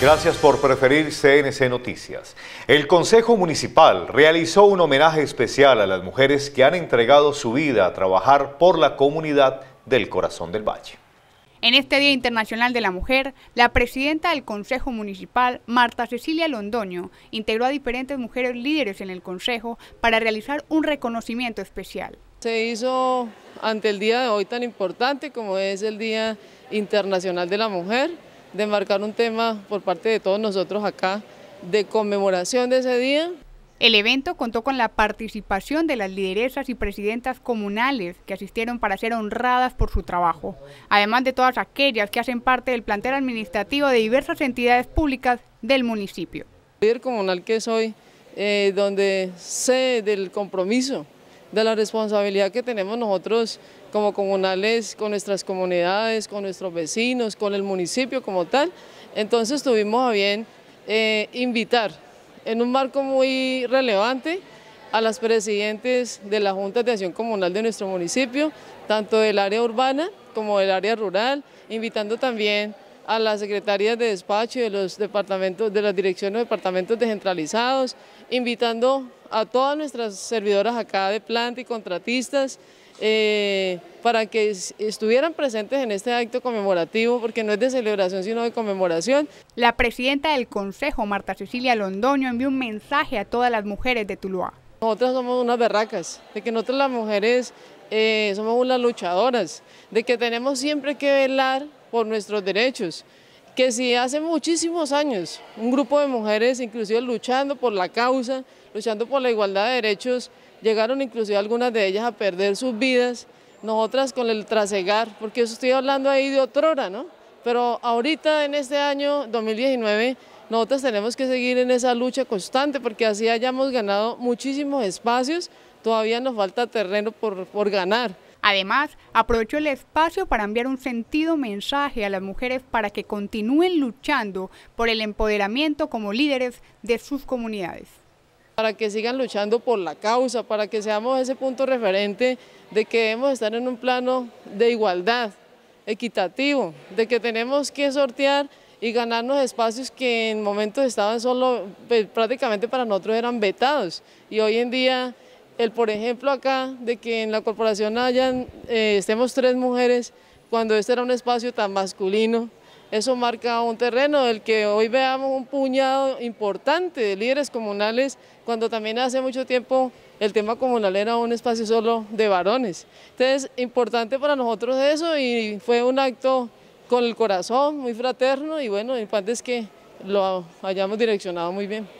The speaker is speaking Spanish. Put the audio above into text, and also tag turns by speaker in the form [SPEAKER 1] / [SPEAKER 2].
[SPEAKER 1] Gracias por preferir CNC Noticias. El Consejo Municipal realizó un homenaje especial a las mujeres que han entregado su vida a trabajar por la comunidad del Corazón del Valle.
[SPEAKER 2] En este Día Internacional de la Mujer, la presidenta del Consejo Municipal, Marta Cecilia Londoño, integró a diferentes mujeres líderes
[SPEAKER 3] en el Consejo para realizar un reconocimiento especial. Se hizo ante el día de hoy tan importante como es el Día Internacional de la Mujer, de marcar un tema por parte de todos nosotros acá de conmemoración de ese día. El
[SPEAKER 2] evento contó con la participación de las lideresas y presidentas comunales que asistieron para ser honradas por su trabajo, además de todas aquellas que hacen parte del plantel administrativo de
[SPEAKER 3] diversas entidades públicas del municipio. Líder comunal que soy, eh, donde sé del compromiso de la responsabilidad que tenemos nosotros como comunales, con nuestras comunidades, con nuestros vecinos, con el municipio como tal. Entonces tuvimos a bien eh, invitar en un marco muy relevante a las presidentes de la Junta de acción comunal de nuestro municipio, tanto del área urbana como del área rural, invitando también a las secretarías de despacho y de los departamentos, de las direcciones de departamentos descentralizados, invitando a todas nuestras servidoras acá de planta y contratistas eh, para que estuvieran presentes en este acto conmemorativo, porque no es de celebración, sino de conmemoración.
[SPEAKER 2] La presidenta del Consejo, Marta Cecilia Londoño, envió un mensaje a todas las mujeres
[SPEAKER 3] de Tuluá. Nosotras somos unas berracas, de que nosotras las mujeres eh, somos unas luchadoras, de que tenemos siempre que velar por nuestros derechos, que si hace muchísimos años un grupo de mujeres, inclusive luchando por la causa, luchando por la igualdad de derechos, llegaron inclusive algunas de ellas a perder sus vidas, nosotras con el trasegar, porque eso estoy hablando ahí de otrora, ¿no? Pero ahorita en este año 2019 nosotras tenemos que seguir en esa lucha constante porque así hayamos ganado muchísimos espacios, todavía nos falta terreno por, por ganar. Además,
[SPEAKER 2] aprovechó el espacio para enviar un sentido mensaje a las mujeres para que continúen luchando por el empoderamiento como líderes de sus comunidades. Para que
[SPEAKER 3] sigan luchando por la causa, para que seamos ese punto referente de que debemos estar en un plano de igualdad, equitativo, de que tenemos que sortear y ganarnos espacios que en momentos estaban solo, pues, prácticamente para nosotros eran vetados y hoy en día el por ejemplo acá, de que en la corporación hayan, eh, estemos tres mujeres, cuando este era un espacio tan masculino, eso marca un terreno del que hoy veamos un puñado importante de líderes comunales, cuando también hace mucho tiempo el tema comunal era un espacio solo de varones. Entonces, importante para nosotros eso y fue un acto con el corazón, muy fraterno y bueno, el es que lo hayamos direccionado muy bien.